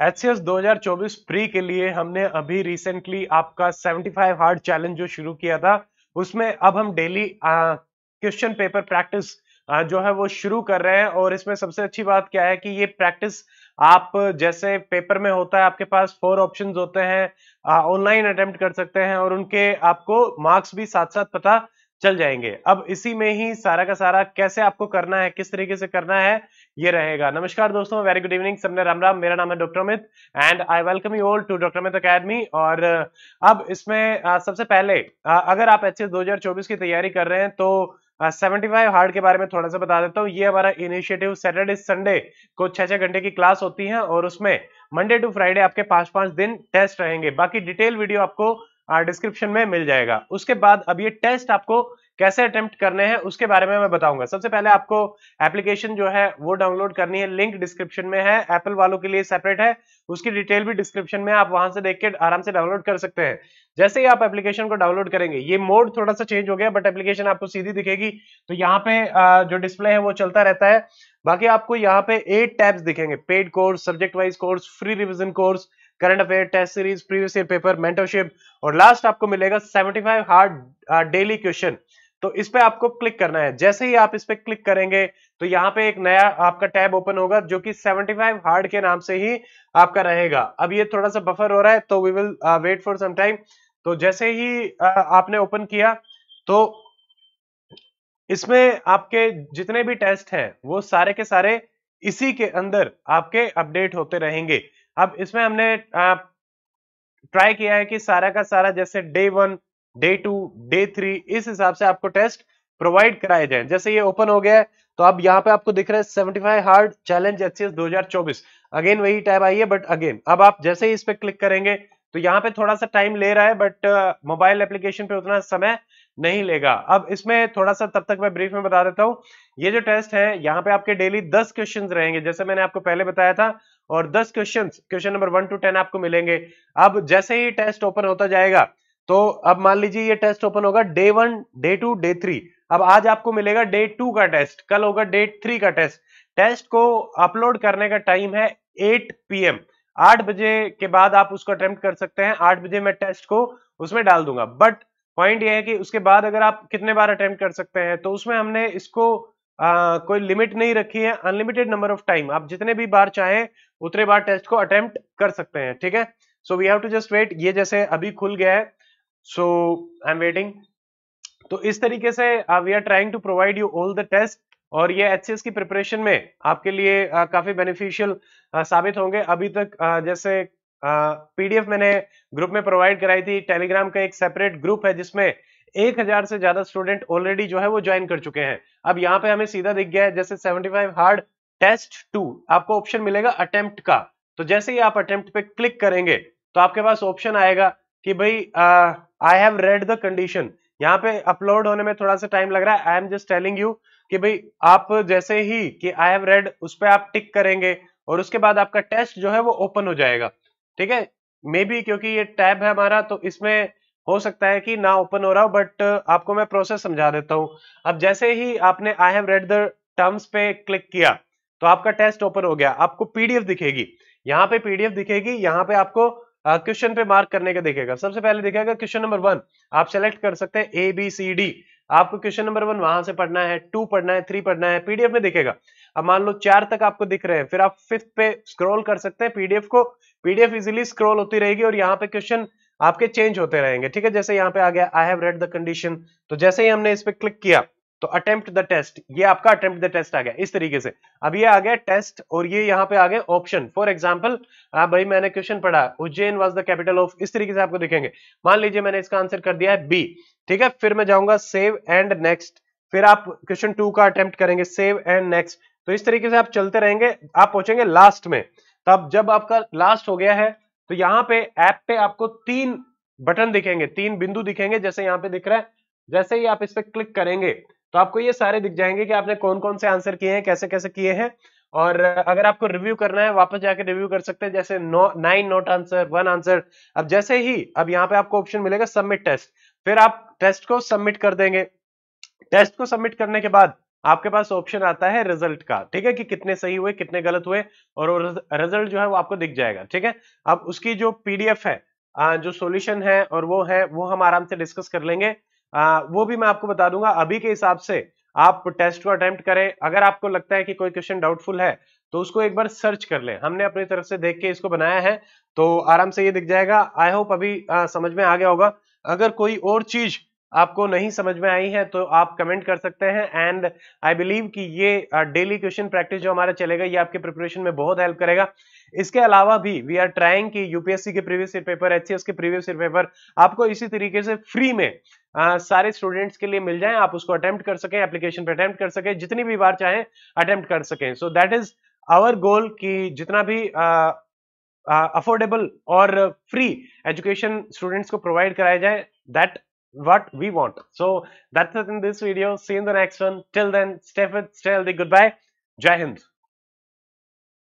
H 2024 pre के लिए हमने अभी रिसेंटली आपका 75 हार्ड चैलेंज जो शुरू किया था उसमें अब हम डेली क्वेश्चन पेपर प्रैक्टिस जो है वो शुरू कर रहे हैं और इसमें सबसे अच्छी बात क्या है कि ये प्रैक्टिस आप जैसे पेपर में होता है आपके पास फोर ऑप्शंस होते हैं ऑनलाइन अटेम्प्ट कर सकते हैं और उनके आपको मार्क्स भी साथ साथ पता चल जाएंगे अब इसी में ही सारा का सारा कैसे आपको करना है किस तरीके से करना है ये रहेगा नमस्कार दोस्तों वेरी गुड इवनिंग सबने राम राम मेरा नाम है doctor Amit and I welcome you all to doctor Amit academy और अब इसमें सबसे पहले अगर आप एच 2024 की तैयारी कर रहे हैं तो सेवेंटी फाइव हार्ड के बारे में थोड़ा सा बता देता हूँ ये हमारा इनिशिएटिव सैटरडे संडे को छह छह घंटे की क्लास होती है और उसमें मंडे टू फ्राइडे आपके पांच पांच दिन टेस्ट रहेंगे बाकी डिटेल वीडियो आपको डिस्क्रिप्शन में मिल जाएगा उसके बाद अब ये टेस्ट आपको कैसे अटेम्प्ट करने हैं उसके बारे में मैं बताऊंगा सबसे पहले आपको एप्लीकेशन जो है वो डाउनलोड करनी है लिंक डिस्क्रिप्शन में है एप्पल वालों के लिए सेपरेट है उसकी डिटेल भी डिस्क्रिप्शन में आप वहां से देख के आराम से डाउनलोड कर सकते हैं जैसे ही आप एप्लीकेशन को डाउनलोड करेंगे ये मोड थोड़ा सा चेंज हो गया बट एप्लीकेशन आपको सीधी दिखेगी तो यहाँ पे जो डिस्प्ले है वो चलता रहता है बाकी आपको यहाँ पे एट टैब्स दिखेंगे paid course subject wise course free revision course current affair test series previous year paper mentorship और लास्ट आपको मिलेगा 75 हार्ड डेली क्वेश्चन तो इस पे आपको क्लिक करना है जैसे ही आप इस पे क्लिक करेंगे तो यहाँ पे एक नया आपका टैब ओपन होगा जो कि 75 हार्ड के नाम से ही आपका रहेगा अब ये थोड़ा सा बफर हो रहा है तो we will wait for some time तो जैसे ही uh, आपने ओपन किया तो इसमें आपके जितने भी टेस्ट हैं वो सारे के सारे इसी के अंदर आपके अपडेट होते रहेंगे अब इसमें हमने ट्राई uh, किया है कि सारा का सारा जैसे day one day two day three इस हिसाब से आपको टेस्ट प्रोवाइड कराए जाए जैसे ये ओपन हो गया है तो अब यहाँ पे आपको दिख रहा है seventy five hard challenge H चौबीस अगेन वही टाइप आई है बट अगेन अब आप जैसे ही इस पे क्लिक करेंगे तो यहाँ पे थोड़ा सा टाइम ले रहा है बट मोबाइल एप्लीकेशन पे उतना समय नहीं लेगा अब इसमें थोड़ा सा तब तक मैं ब्रीफ में बता देता हूँ ये जो टेस्ट है यहाँ पे आपके डेली दस क्वेश्चन रहेंगे जैसे मैंने आपको पहले बताया था और दस question question number one two ten आपको मिलेंगे अब जैसे ही टेस्ट ओपन होता जाएगा तो अब मान लीजिए ये टेस्ट ओपन होगा day one day two day three अब आज आपको मिलेगा डे टू का टेस्ट कल होगा डे थ्री का टेस्ट टेस्ट को अपलोड करने का टाइम है एट पीएम आठ बजे के बाद आप उसको अटेम्प्ट कर सकते हैं आठ बजे मैं टेस्ट को उसमें डाल दूंगा बट पॉइंट यह है कि उसके बाद अगर आप कितने बार अटेम्प्ट कर सकते हैं तो उसमें हमने इसको आ, कोई लिमिट नहीं रखी है अनलिमिटेड नंबर ऑफ टाइम आप जितने भी बार चाहे उतने बार टेस्ट को अटेम्प्ट कर सकते हैं ठीक है so we have to just wait ये जैसे अभी खुल गया है सो आई एम वेटिंग तो इस तरीके से we are trying to provide you all the test और ये एच की प्रिपरेशन में आपके लिए आ, uh, काफी बेनिफिशियल uh, साबित होंगे अभी तक आ, uh, जैसे पीडीएफ मैंने ग्रुप में प्रोवाइड कराई थी टेलीग्राम का एक सेपरेट ग्रुप है जिसमें एक हजार से ज्यादा स्टूडेंट ऑलरेडी जो है वो ज्वाइन कर चुके हैं अब यहाँ पे हमें सीधा दिख गया है जैसे 75 हार्ड टेस्ट टू आपको ऑप्शन मिलेगा अटेम्प्ट का तो जैसे ही आप अटेम्प्ट पे क्लिक करेंगे तो आपके पास ऑप्शन आएगा कि भाई I have read the condition यहाँ पे अपलोड होने में थोड़ा सा टाइम लग रहा है I am just telling you कि भाई आप जैसे ही कि आई हैव रेड उस पर आप टिक करेंगे और उसके बाद आपका टेस्ट जो है वो ओपन हो जाएगा ठीक है मे बी क्योंकि ये टैब है हमारा तो इसमें हो सकता है कि ना ओपन हो रहा हो बट uh, आपको मैं प्रोसेस समझा देता हूं अब जैसे ही आपने I have read the terms पे क्लिक किया तो आपका टेस्ट ओपन हो गया आपको पीडीएफ दिखेगी यहाँ पे पीडीएफ दिखेगी यहाँ पे आपको क्वेश्चन पे मार्क करने का देखेगा सबसे पहले देखेगा क्वेश्चन नंबर वन आप सेलेक्ट कर सकते हैं ए बी सी डी आपको क्वेश्चन नंबर वन वहां से पढ़ना है टू पढ़ना है थ्री पढ़ना है पीडीएफ में दिखेगा अब मान लो चार तक आपको दिख रहे हैं फिर आप फिफ्थ पे स्क्रॉल कर सकते हैं पीडीएफ को पीडीएफ इजिली स्क्रोल होती रहेगी और यहाँ पे क्वेश्चन आपके चेंज होते रहेंगे ठीक है जैसे यहाँ पे आ गया I have read the condition तो जैसे ही हमने इस पर क्लिक किया तो अटेम्प्ट द टेस्ट ये आपका अटेम्प्ट द टेस्ट आ गया इस तरीके से अब ये आ गया टेस्ट और ये यहाँ पे आ गए ऑप्शन फॉर एग्जाम्पल भाई मैंने क्वेश्चन पढ़ा Ujjain was the capital of इस तरीके से आपको दिखेंगे मान लीजिए मैंने इसका आंसर कर दिया है बी ठीक है फिर मैं जाऊंगा सेव एंड नेक्स्ट फिर आप क्वेश्चन टू का अटेम्प्ट करेंगे सेव एंड नेक्स्ट तो इस तरीके से आप चलते रहेंगे आप पहुंचेंगे लास्ट में तब तो जब आपका लास्ट हो गया है तो यहाँ पे ऐप पे आपको तीन बटन दिखेंगे तीन बिंदु दिखेंगे जैसे यहाँ पे दिख रहा है जैसे ही आप इस पर क्लिक करेंगे तो आपको ये सारे दिख जाएंगे कि आपने कौन कौन से आंसर किए हैं कैसे कैसे किए हैं और अगर आपको रिव्यू करना है वापस जाके रिव्यू कर सकते हैं जैसे no nine not answer one answer अब जैसे ही अब यहाँ पे आपको ऑप्शन मिलेगा सबमिट टेस्ट फिर आप टेस्ट को सबमिट कर देंगे टेस्ट को सबमिट करने के बाद आपके पास ऑप्शन आता है रिजल्ट का ठीक है कि कितने सही हुए कितने गलत हुए और रिजल्ट जो है वो आपको दिख जाएगा ठीक है अब उसकी जो पीडीएफ है जो सॉल्यूशन है और वो है वो हम आराम से डिस्कस कर लेंगे आ, वो भी मैं आपको बता दूंगा अभी के हिसाब से आप टेस्ट को अटेम्प्ट करें अगर आपको लगता है कि कोई क्वेश्चन डाउटफुल है तो उसको एक बार सर्च कर लें हमने अपनी तरफ से देख के इसको बनाया है तो आराम से ये दिख जाएगा आई होप अभी आ, समझ में आ गया होगा अगर कोई और चीज़ आपको नहीं समझ में आई है तो आप कमेंट कर सकते हैं एंड आई बिलीव कि ये डेली क्वेश्चन प्रैक्टिस जो हमारा चलेगा ये आपके प्रिपरेशन में बहुत हेल्प करेगा इसके अलावा भी वी आर ट्राइंग कि यूपीएससी के प्रीवियस ईयर पेपर एचसीएस के प्रीवियस ईयर पेपर आपको इसी तरीके से फ्री में आ, uh, सारे स्टूडेंट्स के लिए मिल जाए आप उसको अटेम्प्ट कर सकें एप्लीकेशन पर अटेम्प्ट कर सकें जितनी भी बार चाहें अटेम्प्ट कर सकें so that is our goal कि जितना भी अफोर्डेबल uh, uh, और फ्री एजुकेशन स्टूडेंट्स को प्रोवाइड कराया जाए that what we want. So that's it in this video. See you in the next one. Till then, stay fit, stay healthy. Goodbye. Jai Hind.